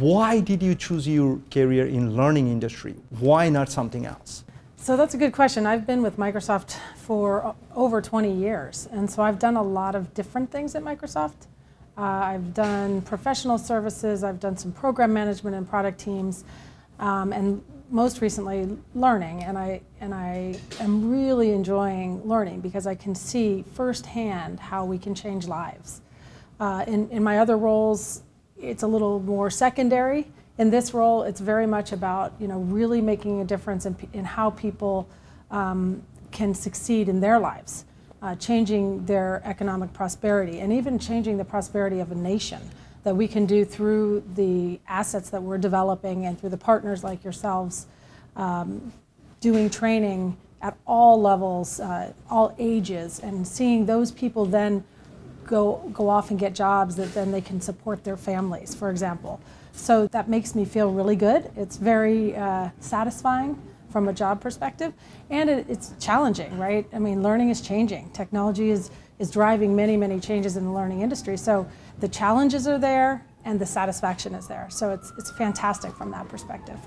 why did you choose your career in learning industry? Why not something else? So that's a good question. I've been with Microsoft for over 20 years, and so I've done a lot of different things at Microsoft. Uh, I've done professional services, I've done some program management and product teams, um, and most recently learning. And I, and I am really enjoying learning because I can see firsthand how we can change lives. Uh, in, in my other roles, it's a little more secondary. In this role, it's very much about you know really making a difference in, in how people um, can succeed in their lives, uh, changing their economic prosperity, and even changing the prosperity of a nation that we can do through the assets that we're developing and through the partners like yourselves, um, doing training at all levels, uh, all ages, and seeing those people then go, go off and get jobs that then they can support their families, for example. So that makes me feel really good. It's very uh, satisfying from a job perspective, and it, it's challenging, right? I mean, learning is changing. Technology is, is driving many, many changes in the learning industry. So the challenges are there, and the satisfaction is there. So it's, it's fantastic from that perspective.